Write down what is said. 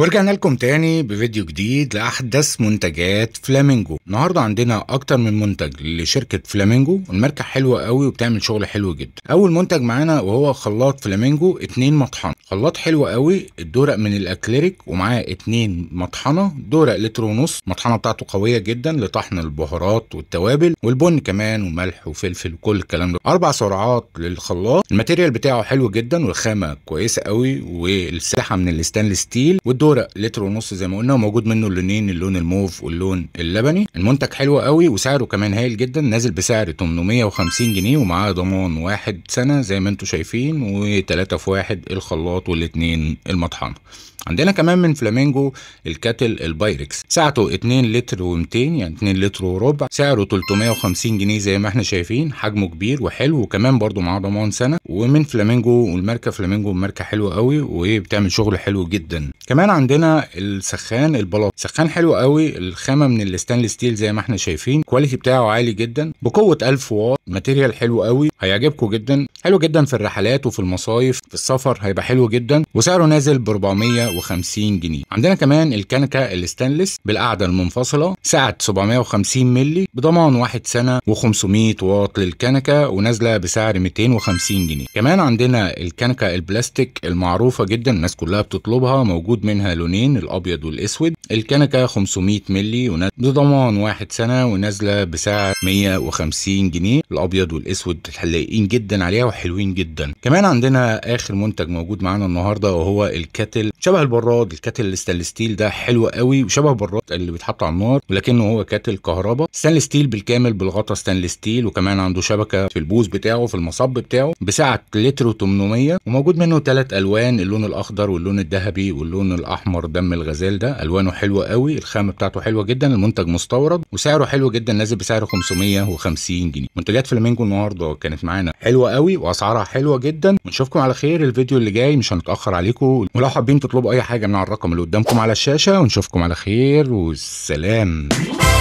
ورجعنا لكم تاني بفيديو جديد لأحدث منتجات فلامينجو النهاردة عندنا أكتر من منتج لشركة فلامينجو الماركة حلوة قوي وبتعمل شغل حلو جدا أول منتج معانا وهو خلاط فلامينجو اتنين مطحنة خلاط حلو قوي الدورق من الأكليريك ومعاه اتنين مطحنة دورق لتر ونص المطحنة بتاعته قوية جدا لطحن البهارات والتوابل والبن كمان وملح وفلفل وكل الكلام ده أربع سرعات للخلاط الماتيريال بتاعه حلو جدا والخامة كويسة قوي والساحة من الستانلس ستيل الورق لتر ونص زي ما قلنا وموجود منه اللونين اللون الموف واللون اللبني المنتج حلو قوي وسعره كمان هايل جدا نازل بسعر 850 جنيه ومعاه ضمان واحد سنه زي ما انتم شايفين و3 في واحد الخلاط والاتنين المطحنه عندنا كمان من فلامينجو الكاتل البايركس سعته 2 لتر و200 يعني 2 لتر وربع سعره 350 جنيه زي ما احنا شايفين حجمه كبير وحلو وكمان برضو معاه ضمان سنه ومن فلامينجو والماركه فلامينجو ماركه حلوه قوي وبتعمل شغل حلو جدا كمان عندنا السخان البلاط سخان حلو قوي الخامه من الستانلس ستيل زي ما احنا شايفين الكواليتي بتاعه عالي جدا بقوه 1000 واط ماتيريال حلو قوي هيعجبكم جدا حلو جدا في الرحلات وفي المصايف في السفر هيبقى حلو جدا وسعره نازل ب 450 جنيه عندنا كمان الكنكه الستانلس بالقعده المنفصله سعه 750 مللي بضمان واحد سنه و500 واط للكنكه ونازله بسعر 250 جنيه كمان عندنا الكنكه البلاستيك المعروفه جدا الناس كلها بتطلبها موجود منها لونين الابيض والاسود الكنكه 500 مللي بضمان واحد سنه ونازله بسعر 150 جنيه الابيض والاسود لايقين جدا عليها وحلوين جدا كمان عندنا اخر منتج موجود معانا النهارده وهو الكاتل شبه البراد الكاتل الستانلس ستيل ده حلو قوي وشبه البراد اللي بيتحط على النار ولكنه هو كاتل كهرباء ستانلس ستيل بالكامل بالغطا ستانلس ستيل وكمان عنده شبكه في البوز بتاعه في المصب بتاعه بسعه لتر و800 وموجود منه ثلاث الوان اللون الاخضر واللون الذهبي واللون الاحمر دم الغزال ده الوانه حلوه قوي الخامه بتاعته حلوه جدا المنتج مستورد وسعره حلو جدا نازل بسعر 550 جنيه منتجات فلامينجو النهارده كانت معانا حلوه قوي واسعارها حلوه جدا ونشوفكم على خير الفيديو اللي جاي مش هنتاخر عليكم ولو حابين تطلبوا اي حاجه من على الرقم اللي قدامكم على الشاشه ونشوفكم على خير والسلام